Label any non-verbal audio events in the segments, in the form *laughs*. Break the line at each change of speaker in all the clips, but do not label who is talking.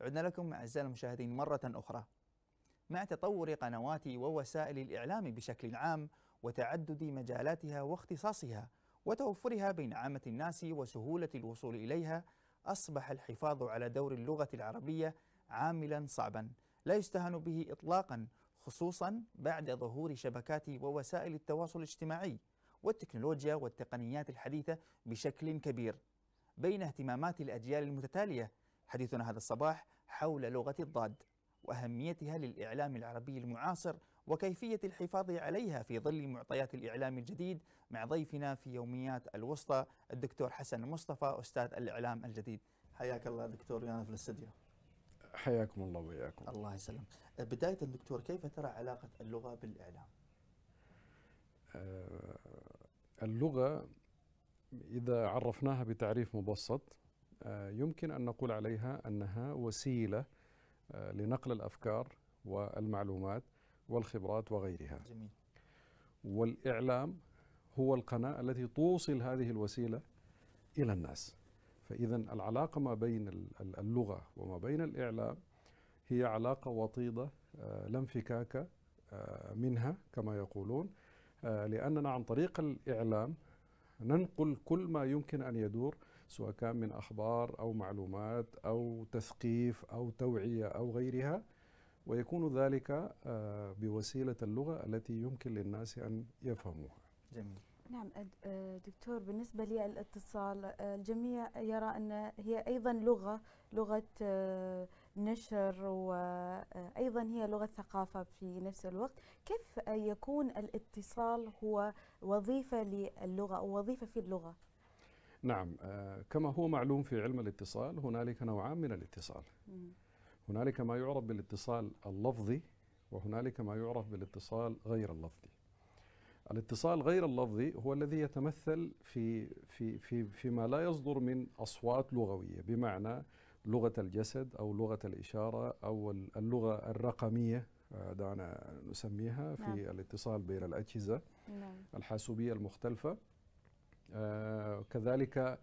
عدنا لكم أعزائي المشاهدين مرة أخرى مع تطور قنوات ووسائل الإعلام بشكل عام وتعدد مجالاتها واختصاصها وتوفرها بين عامة الناس وسهولة الوصول إليها أصبح الحفاظ على دور اللغة العربية عاملا صعبا لا يستهان به إطلاقا خصوصا بعد ظهور شبكات ووسائل التواصل الاجتماعي والتكنولوجيا والتقنيات الحديثة بشكل كبير بين اهتمامات الأجيال المتتالية حديثنا هذا الصباح حول لغة الضاد وأهميتها للإعلام العربي المعاصر وكيفية الحفاظ عليها في ظل معطيات الإعلام الجديد مع ضيفنا في يوميات الوسطى الدكتور حسن مصطفى أستاذ الإعلام الجديد حياك الله دكتور يانا في الاستديو حياكم الله وإياكم الله يسلم أه، بداية دكتور كيف ترى علاقة اللغة بالإعلام؟
أه، اللغة إذا عرفناها بتعريف مبسط آه، يمكن أن نقول عليها أنها وسيلة آه، لنقل الأفكار والمعلومات والخبرات وغيرها جميل. والإعلام هو القناة التي توصل هذه الوسيلة إلى الناس فإذا العلاقة ما بين اللغة وما بين الإعلام هي علاقة وطيدة آه، لا انفكاك منها كما يقولون لأننا عن طريق الإعلام ننقل كل ما يمكن أن يدور سواء كان من أخبار أو معلومات أو تثقيف أو توعية أو غيرها ويكون ذلك آه، بوسيلة اللغة التي يمكن للناس أن يفهموها جميل
نعم آه، دكتور بالنسبة للاتصال آه، الجميع يرى أن هي أيضا لغة لغة نشر وأيضا هي لغة ثقافة في نفس الوقت كيف يكون الاتصال هو وظيفة للغة أو وظيفة في اللغة؟
نعم آه، كما هو معلوم في علم الاتصال هنالك نوعان من الاتصال هنالك ما يعرف بالاتصال اللفظي وهنالك ما يعرف بالاتصال غير اللفظي الاتصال غير اللفظي هو الذي يتمثل في في في فيما لا يصدر من اصوات لغويه بمعنى لغه الجسد او لغه الاشاره او اللغه الرقميه آه، دعنا نسميها في نعم. الاتصال بين الاجهزه نعم. الحاسوبيه المختلفه آه، كذلك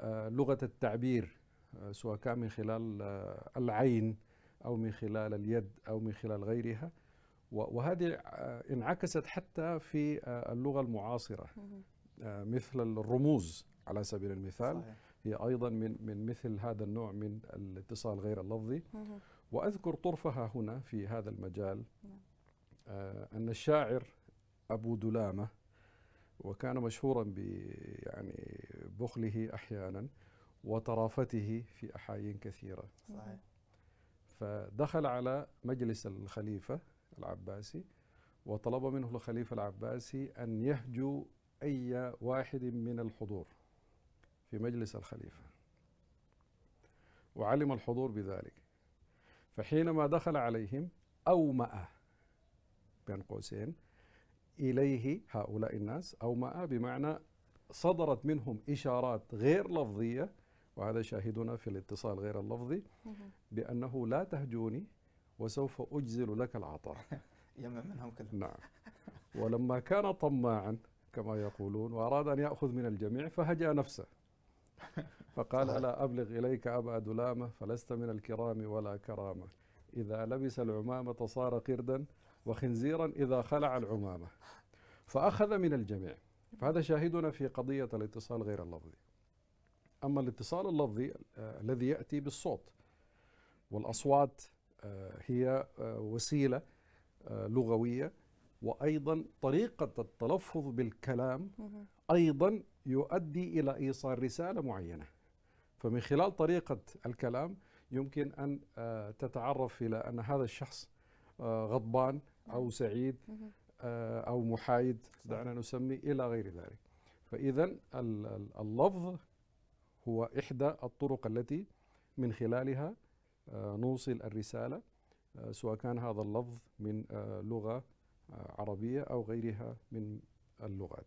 آه، لغة التعبير آه، سواء كان من خلال العين أو من خلال اليد أو من خلال غيرها وهذه انعكست حتى في اللغة المعاصرة مثل الرموز على سبيل المثال صحيح. هي أيضا من, من مثل هذا النوع من الاتصال غير اللفظي وأذكر طرفها هنا في هذا المجال نعم. أن الشاعر أبو دلامة وكان مشهورا ب يعني بخله احيانا وطرافته في احايين كثيره صحيح فدخل على مجلس الخليفه العباسي وطلب منه الخليفه العباسي ان يهجو اي واحد من الحضور في مجلس الخليفه وعلم الحضور بذلك فحينما دخل عليهم اومأ بين قوسين إليه هؤلاء الناس أو ما بمعنى صدرت منهم إشارات غير لفظية وهذا شاهدنا في الاتصال غير اللفظي بأنه لا تهجوني وسوف أجزل لك العطاء *laughs* يجمع منهم كلهم نعم ولما كان طماعا كما يقولون وأراد أن يأخذ من الجميع فهجأ نفسه فقال ألا أبلغ إليك أبا دلامة فلست من الكرام ولا كرامة إذا لبس العمامة صار قردا وخنزيرا إذا خلع العمامة فأخذ من الجميع فهذا شاهدنا في قضية الاتصال غير اللفظي أما الاتصال اللفظي آه، الذي يأتي بالصوت والأصوات آه، هي آه، وسيلة لغوية وأيضا طريقة التلفظ بالكلام أيضا يؤدي إلى إيصال رسالة معينة فمن خلال طريقة الكلام يمكن أن تتعرف إلى أن هذا الشخص غضبان أو سعيد آه، أو محايد دعنا نسمي إلى غير ذلك فإذا اللفظ هو إحدى الطرق التي من خلالها آه، نوصل الرسالة آه، سواء كان هذا اللفظ من لغة عربية أو غيرها من اللغات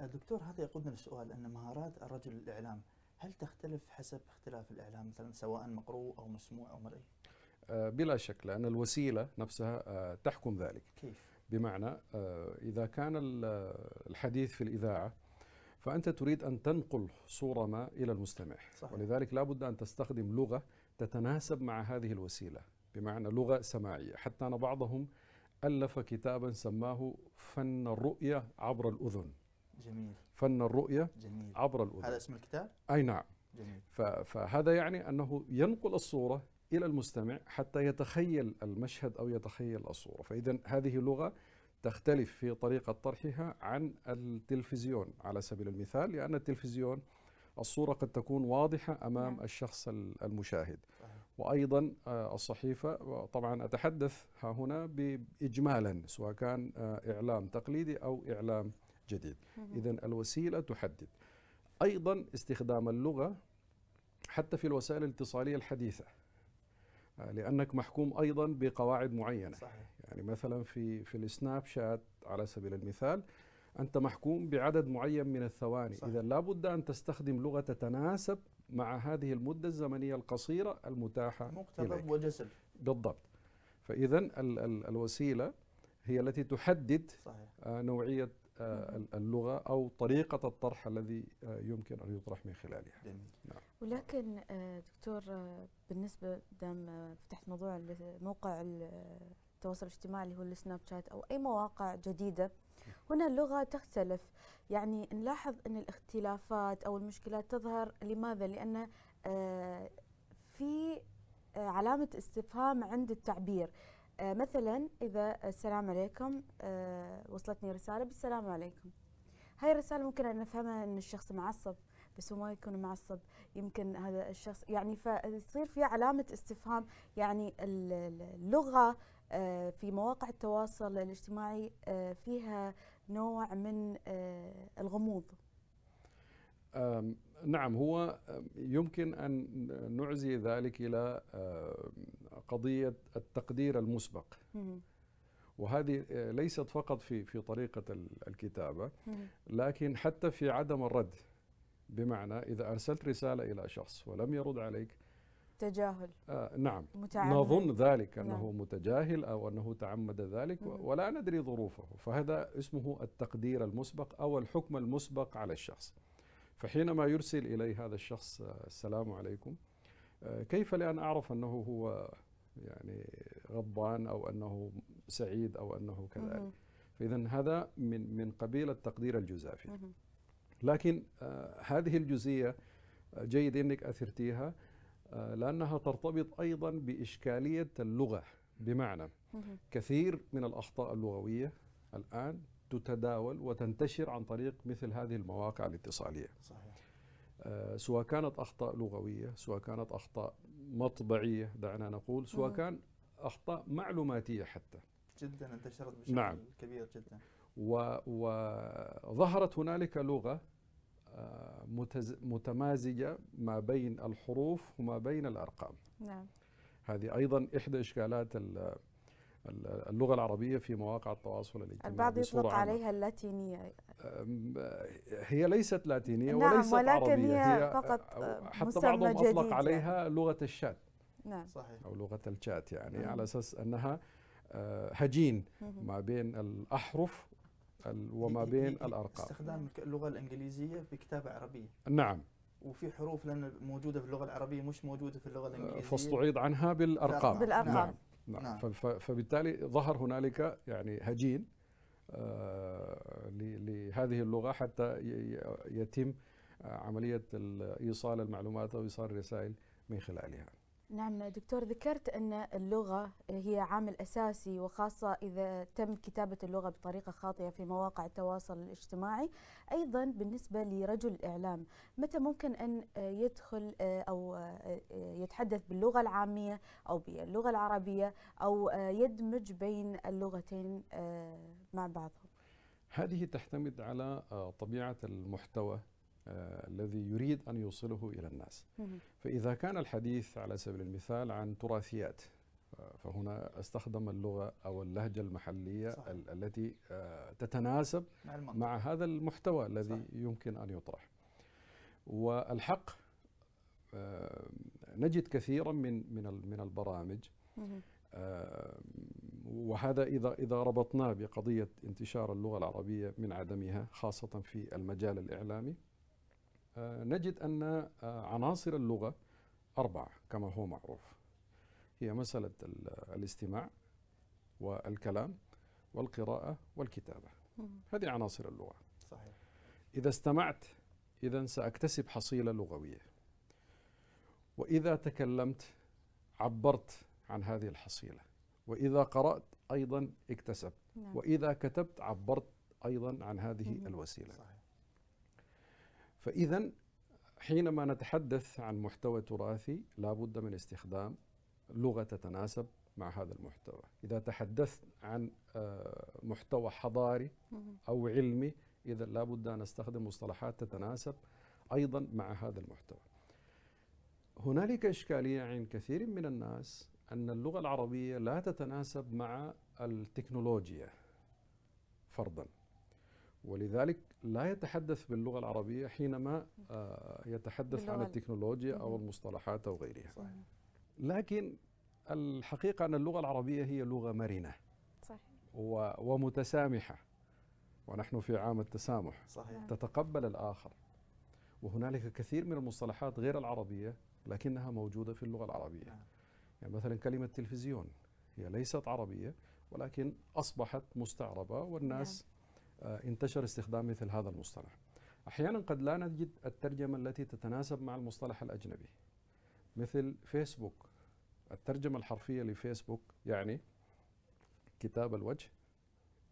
دكتور هذا يقودنا للسؤال أن مهارات الرجل الإعلام هل تختلف حسب اختلاف الإعلام مثلا سواء مقروء أو مسموع أو مرئي؟
آه، بلا شك لأن الوسيلة نفسها آه، تحكم ذلك كيف؟ بمعنى آه، إذا كان الحديث في الإذاعة فأنت تريد أن تنقل صورة ما إلى المستمع صحيح. ولذلك لابد أن تستخدم لغة تتناسب مع هذه الوسيلة بمعنى لغة سماعية حتى أن بعضهم ألف كتابا سماه فن الرؤية عبر الأذن جميل فن الرؤية جميل عبر الأذن هذا اسم الكتاب؟ أي نعم جميل. فهذا يعني أنه ينقل الصورة الى المستمع حتى يتخيل المشهد او يتخيل الصوره، فاذا هذه لغه تختلف في طريقه طرحها عن التلفزيون على سبيل المثال لان التلفزيون الصوره قد تكون واضحه امام نعم. الشخص المشاهد وايضا آه، الصحيفه طبعا اتحدث ها هنا باجمالا سواء كان آه، اعلام تقليدي او اعلام جديد اذا الوسيله تحدد ايضا استخدام اللغه حتى في الوسائل الاتصاليه الحديثه لانك محكوم ايضا بقواعد معينه صحيح. يعني مثلا في في السناب شات على سبيل المثال انت محكوم بعدد معين من الثواني صحيح. اذا لابد ان تستخدم لغه تتناسب مع هذه المده الزمنيه القصيره المتاحه
مقتضب
وجسد بالضبط فاذا ال ال الوسيله هي التي تحدد صحيح. آه، نوعيه آه، اللغه او طريقه الطرح الذي آه، يمكن ان يطرح من خلالها. جميل. نعم.
ولكن آه، دكتور بالنسبه دام فتحت موضوع موقع التواصل الاجتماعي اللي هو السناب شات او اي مواقع جديده نعم. هنا اللغه تختلف يعني نلاحظ ان الاختلافات او المشكلات تظهر لماذا؟ لان في علامه استفهام عند التعبير آه، مثلا إذا السلام عليكم آه، وصلتني رسالة بالسلام عليكم هاي الرسالة ممكن أن نفهمها أن الشخص معصب بس هو ما يكون معصب يمكن هذا الشخص يعني فيصير في علامة استفهام يعني اللغة آه، في مواقع التواصل الاجتماعي فيها نوع من الغموض
نعم هو يمكن أن نعزي ذلك إلى قضيه التقدير المسبق وهذه آه، ليست فقط في في طريقه الكتابه لكن حتى في عدم الرد بمعنى اذا ارسلت رساله الى شخص ولم يرد عليك تجاهل آه نعم نظن ذلك نعم. انه نعم. متجاهل او انه تعمد ذلك مم. ولا ندري ظروفه فهذا اسمه التقدير المسبق او الحكم المسبق على الشخص فحينما يرسل الي هذا الشخص آه، السلام عليكم آه، كيف لان اعرف انه هو يعني غضبان او انه سعيد او انه كذلك فاذا هذا من من قبيل التقدير الجزافي لكن آه هذه الجزئيه آه، جيد انك اثرتيها آه لانها ترتبط ايضا باشكاليه اللغه بمعنى كثير من الاخطاء اللغويه الان تتداول وتنتشر عن طريق مثل هذه المواقع الاتصاليه صحيح آه، سواء كانت اخطاء لغويه سواء كانت اخطاء مطبعيه دعنا نقول سواء كان اخطاء معلوماتيه حتى
جدا انتشرت بشكل نعم. كبير جدا
وظهرت هنالك لغه آه، متز... متمازجه ما بين الحروف وما بين الارقام نعم هذه ايضا احدى اشكالات اللغه العربيه في مواقع التواصل الاجتماعي البعض يطلق عليها
اللاتينيه
هي ليست لاتينيه نعم وليست ولكن عربيه هي فقط حتى بعضهم اطلق يعني. عليها لغه الشات نعم صحيح او لغه الشات يعني نعم. على اساس انها آه، هجين ما بين الاحرف وما بين الارقام
استخدام اللغه الانجليزيه في كتابه عربيه نعم وفي حروف لان موجوده في اللغه العربيه مش موجوده في اللغه آه، الانجليزيه فاستعيض
عنها بالارقام بالارقام نعم. نعم, فبالتالي ظهر هنالك يعني هجين آه، لهذه اللغة حتى يتم عملية إيصال المعلومات أو إيصال الرسائل من خلالها
نعم دكتور ذكرت أن اللغة هي عامل أساسي وخاصة إذا تم كتابة اللغة بطريقة خاطئة في مواقع التواصل الاجتماعي أيضا بالنسبة لرجل الإعلام متى ممكن أن يدخل آه، أو آه، آه، يتحدث باللغة العامية أو باللغة العربية أو يدمج بين اللغتين مع بعضهم
هذه تعتمد على طبيعة المحتوى آه، الذي يريد أن يوصله إلى الناس فإذا كان الحديث على سبيل المثال عن تراثيات آه، فهنا استخدم اللغة أو اللهجة المحلية صح. التي آه، تتناسب مع, مع هذا المحتوى الذي صح. يمكن أن يطرح والحق نجد كثيرا من من من البرامج وهذا اذا اذا ربطناه بقضيه انتشار اللغه العربيه من عدمها خاصه في المجال الاعلامي آه، نجد أن آه، عناصر اللغة أربعة كما هو معروف هي مسألة الاستماع والكلام والقراءة والكتابة هذه عناصر اللغة صحيح إذا استمعت إذا سأكتسب حصيلة لغوية وإذا تكلمت عبرت عن هذه الحصيلة وإذا قرأت أيضا اكتسبت نعم. وإذا كتبت عبرت أيضا عن هذه الوسيلة صحيح. فإذا حينما نتحدث عن محتوى تراثي لابد من استخدام لغة تتناسب مع هذا المحتوى إذا تحدثت عن آه، محتوى حضاري أو علمي إذا لابد أن نستخدم مصطلحات تتناسب أيضا مع هذا المحتوى هنالك إشكالية عند كثير من الناس أن اللغة العربية لا تتناسب مع التكنولوجيا فرضا ولذلك لا يتحدث باللغه العربيه حينما آه، يتحدث عن التكنولوجيا او المصطلحات او غيرها صحيح. لكن الحقيقه ان اللغه العربيه هي لغه مرنه صحيح ومتسامحه ونحن في عام التسامح صحيح. تتقبل الاخر وهنالك كثير من المصطلحات غير العربيه لكنها موجوده في اللغه العربيه نعم. يعني مثلا كلمه تلفزيون هي ليست عربيه ولكن اصبحت مستعربه والناس نعم. آه، انتشر استخدام مثل هذا المصطلح أحيانا قد لا نجد الترجمة التي تتناسب مع المصطلح الأجنبي مثل فيسبوك الترجمة الحرفية لفيسبوك يعني كتاب الوجه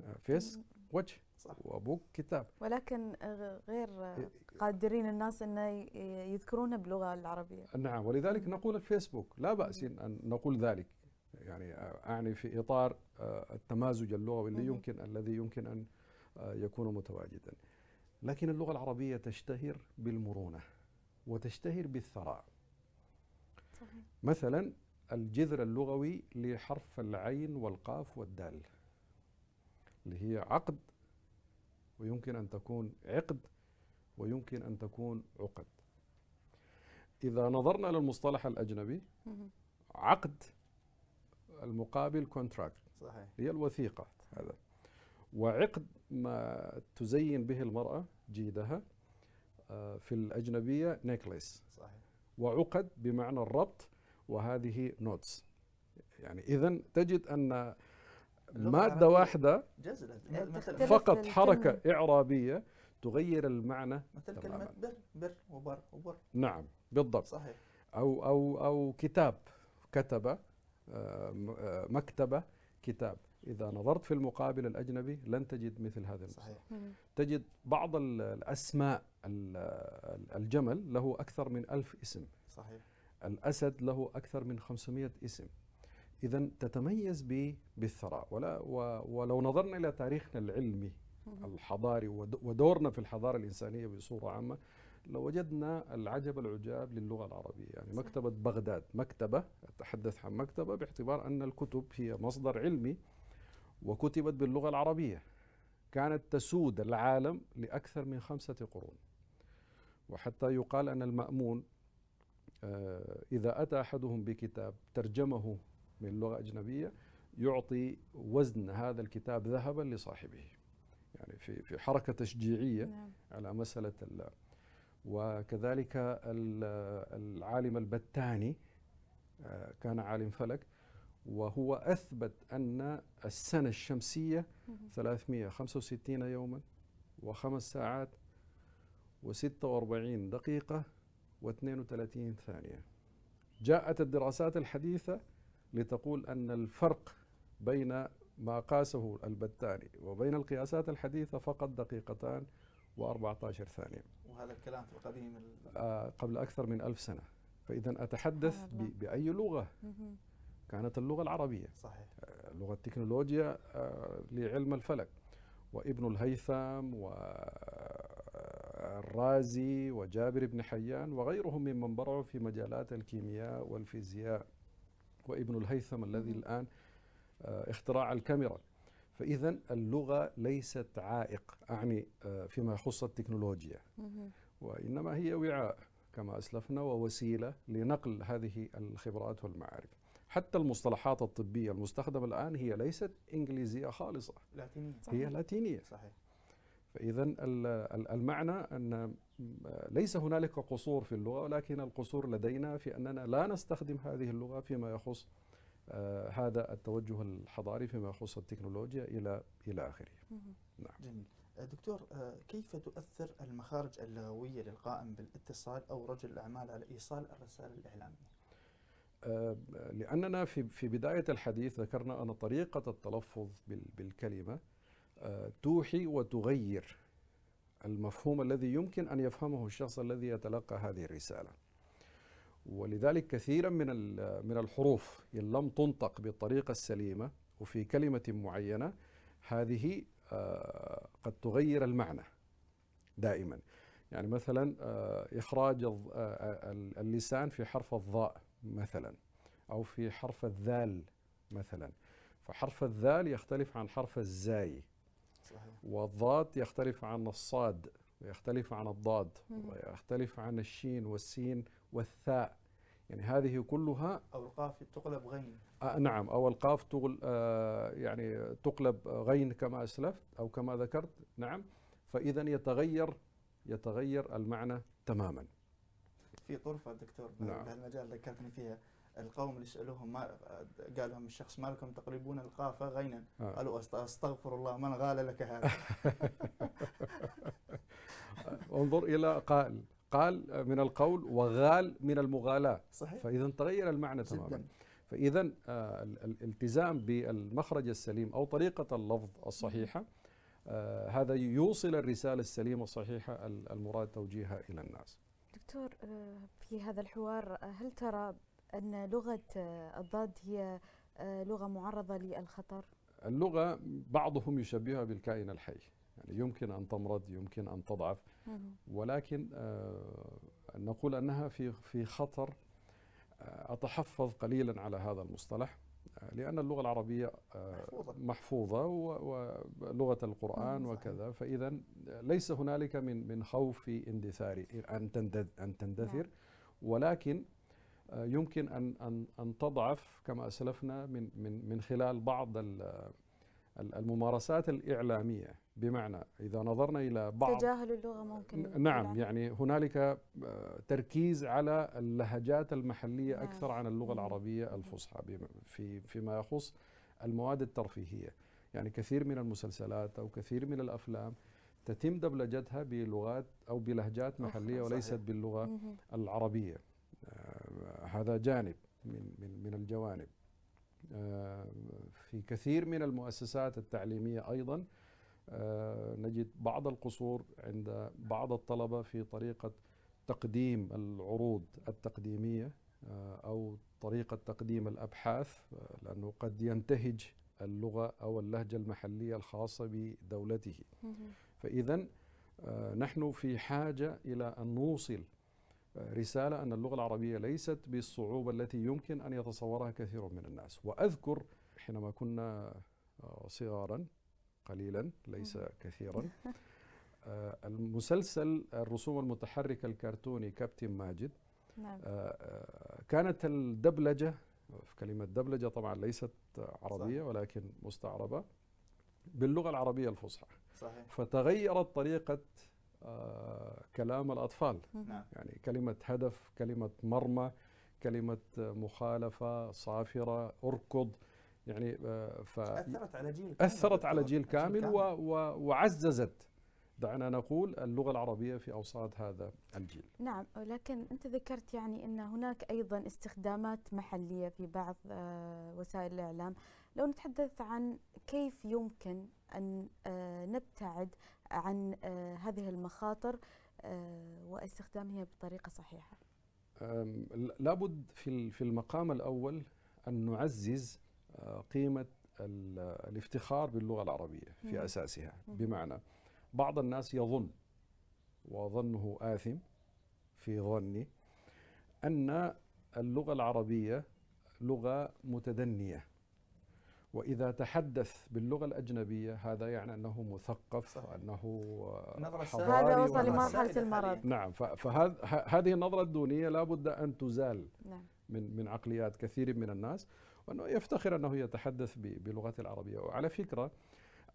آه، فيس وجه صح. وابوك كتاب
ولكن غير قادرين الناس ان يذكرونه باللغه العربيه
نعم ولذلك نقول الفيسبوك لا باس ان نقول ذلك يعني آه، اعني في اطار التمازج اللغوي اللي يمكن الذي يمكن ان يكون متواجدا لكن اللغة العربية تشتهر بالمرونة وتشتهر بالثراء صحيح. مثلا الجذر اللغوي لحرف العين والقاف والدال اللي هي عقد ويمكن أن تكون عقد ويمكن أن تكون عقد إذا نظرنا للمصطلح الأجنبي عقد المقابل كونتراكت صحيح هي الوثيقة هذا وعقد ما تزين به المرأة جيدها آه، في الأجنبية نيكليس صحيح وعقد بمعنى الربط وهذه نوتس يعني إذا تجد أن مادة واحدة
فقط حركة
إعرابية تغير المعنى
مثل كلمة بر بر وبر وبر نعم بالضبط صحيح
أو أو أو كتاب كتب آه، آه، مكتبة كتاب إذا نظرت في المقابل الأجنبي لن تجد مثل هذا المستوى صحيح. تجد بعض الأسماء الجمل له أكثر من ألف اسم صحيح الأسد له أكثر من 500 اسم إذا تتميز بالثراء ولا ولو نظرنا إلى تاريخنا العلمي الحضاري ودورنا في الحضارة الإنسانية بصورة عامة لوجدنا العجب العجاب للغة العربية يعني مكتبة بغداد مكتبة أتحدث عن مكتبة باعتبار أن الكتب هي مصدر علمي وكتبت باللغة العربية كانت تسود العالم لأكثر من خمسة قرون وحتى يقال أن المأمون آه، إذا أتى أحدهم بكتاب ترجمه من لغة أجنبية يعطي وزن هذا الكتاب ذهبا لصاحبه يعني في في حركة تشجيعية نعم. على مسألة وكذلك العالم البتاني آه، كان عالم فلك وهو أثبت أن السنة الشمسية 365 يوما وخمس ساعات و46 دقيقة و32 ثانية جاءت الدراسات الحديثة لتقول أن الفرق بين ما قاسه البتاني وبين القياسات الحديثة فقط دقيقتان و14 ثانية
وهذا الكلام في القديم
آه قبل أكثر من ألف سنة فإذا أتحدث بأي لغة كانت اللغة العربية صحيح آه، لغة التكنولوجيا آه، لعلم الفلك وابن الهيثم والرازي آه، وجابر بن حيان وغيرهم ممن برعوا في مجالات الكيمياء والفيزياء وابن الهيثم الذي الآن اختراع الكاميرا فإذا اللغة ليست عائق أعني فيما يخص التكنولوجيا وإنما هي وعاء كما أسلفنا ووسيلة لنقل هذه الخبرات والمعارف حتى المصطلحات الطبيه المستخدمه الان هي ليست انجليزيه خالصه
لاتينيه صحيح. هي لاتينيه صحيح
فاذا المعنى ان ليس هنالك قصور في اللغه ولكن القصور لدينا في اننا لا نستخدم هذه اللغه فيما يخص آه، هذا التوجه الحضاري فيما يخص التكنولوجيا الى الى اخره.
نعم. جميل. آه، دكتور آه، كيف تؤثر المخارج اللغويه للقائم بالاتصال او رجل الاعمال على ايصال الرسائل الاعلاميه؟ آه،
لأننا في في بداية الحديث ذكرنا أن طريقة التلفظ بالكلمة آه، توحي وتغير المفهوم الذي يمكن أن يفهمه الشخص الذي يتلقى هذه الرسالة ولذلك كثيرا من من الحروف إن لم تنطق بالطريقة السليمة وفي كلمة معينة هذه آه، قد تغير المعنى دائما يعني مثلا إخراج اللسان في حرف الضاء مثلا أو في حرف الذال مثلا فحرف الذال يختلف عن حرف الزاي صحيح. والضاد يختلف عن الصاد ويختلف عن الضاد ويختلف عن الشين والسين والثاء يعني هذه كلها
أو القاف تقلب غين
آه نعم أو القاف تغل آه يعني تقلب غين كما أسلفت أو كما ذكرت نعم فإذا يتغير يتغير المعنى تماما
في طرفه دكتور نعم. بهالمجال ذكرتني فيها القوم اللي سالوهم ما قال لهم الشخص ما لكم تقلبون القافه غينا آه. قالوا استغفر الله من غال لك هذا *laughs*
انظر الى قال قال من القول وغال من المغالاه صحيح فاذا تغير المعنى تماما فاذا آه، الالتزام بالمخرج السليم او طريقه اللفظ الصحيحه آه، هذا يوصل الرساله السليمه الصحيحه المراد توجيهها الى الناس
دكتور آه، في هذا الحوار آه، هل ترى أن لغة آه، الضاد هي لغة معرضة للخطر؟
اللغة بعضهم يشبهها بالكائن الحي يعني يمكن أن تمرض يمكن أن تضعف ولكن نقول أنها في في خطر أتحفظ قليلا على هذا المصطلح لأن اللغة العربية محفوظة, آه، محفوظة ولغة القرآن نعم، وكذا فإذا ليس هنالك من من خوف اندثار أن أن تندثر نعم. ولكن آه، يمكن أن أن أن تضعف كما أسلفنا من من من خلال بعض الممارسات الإعلامية بمعنى إذا نظرنا إلى بعض تجاهل
اللغة ممكن
نعم يعني هنالك آه، تركيز على اللهجات المحلية نعم. أكثر عن اللغة العربية الفصحى في فيما يخص المواد الترفيهية يعني كثير من المسلسلات أو كثير من الأفلام تتم دبلجتها بلغات أو بلهجات محلية وليست باللغة العربية آه، هذا جانب من من من الجوانب آه، في كثير من المؤسسات التعليمية أيضا آه، نجد بعض القصور عند بعض الطلبة في طريقة تقديم العروض التقديمية آه، أو طريقة تقديم الأبحاث لأنه قد ينتهج اللغة أو اللهجة المحلية الخاصة بدولته فإذا نحن في حاجة إلى أن نوصل رسالة أن اللغة العربية ليست بالصعوبة التي يمكن أن يتصورها كثير من الناس وأذكر حينما كنا آه، صغارا قليلا ليس كثيرا *laughs* آه، المسلسل الرسوم المتحركة الكرتوني كابتن ماجد نعم. آه، كانت الدبلجة في كلمة دبلجة طبعا ليست عربية ولكن مستعربة باللغة العربية الفصحى صحيح. فتغيرت طريقة آه، كلام الأطفال نعم. يعني كلمة هدف كلمة مرمى كلمة مخالفة صافرة اركض يعني آه، ف أثرت على جيل كامل أثرت على جيل كامل, كامل. و... و... وعززت دعنا نقول اللغة العربية في أوساط هذا الجيل
نعم ولكن أنت ذكرت يعني أن هناك أيضا استخدامات محلية في بعض آه، وسائل الإعلام لو نتحدث عن كيف يمكن أن نبتعد عن آه، هذه المخاطر آه، واستخدامها بطريقه صحيحه؟
لابد في في المقام الاول ان نعزز آه، قيمه الافتخار باللغه العربيه في اساسها بمعنى بعض الناس يظن وظنه آثم في ظني أن اللغة العربية لغة متدنية وإذا تحدث باللغة الأجنبية هذا يعني أنه مثقف صح. وأنه حضاري هذا وصل لمرحلة المرض نعم فهذه النظرة الدونية لابد أن تزال نعم. من من عقليات كثير من الناس وأنه يفتخر أنه يتحدث بلغته العربية وعلى فكرة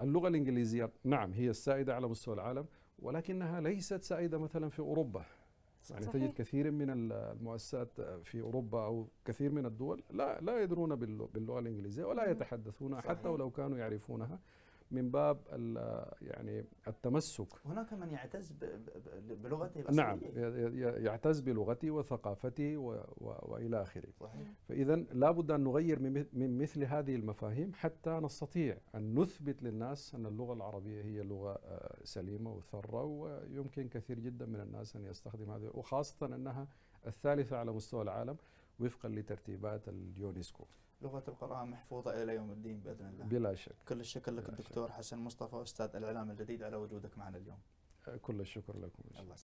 اللغة الإنجليزية نعم هي السائدة على مستوى العالم ولكنها ليست سائدة مثلا في أوروبا يعني تجد كثير من المؤسسات في اوروبا او كثير من الدول لا لا يدرون باللغه الانجليزيه ولا يتحدثونها صحيح. حتى ولو كانوا يعرفونها من باب يعني التمسك
هناك من يعتز بلغته نعم
يعتز بلغته وثقافته والى اخره فاذا لابد ان نغير من مثل هذه المفاهيم حتى نستطيع ان نثبت للناس ان اللغه العربيه هي لغه آه، سليمه وثره ويمكن كثير جدا من الناس ان يستخدم هذه وخاصه انها الثالثه على مستوى العالم وفقا لترتيبات اليونسكو
لغه القران محفوظه الى يوم الدين باذن الله بلا شك كل الشكر لك الدكتور شك. حسن مصطفى استاذ الاعلام الجديد على وجودك معنا اليوم
كل الشكر لكم الله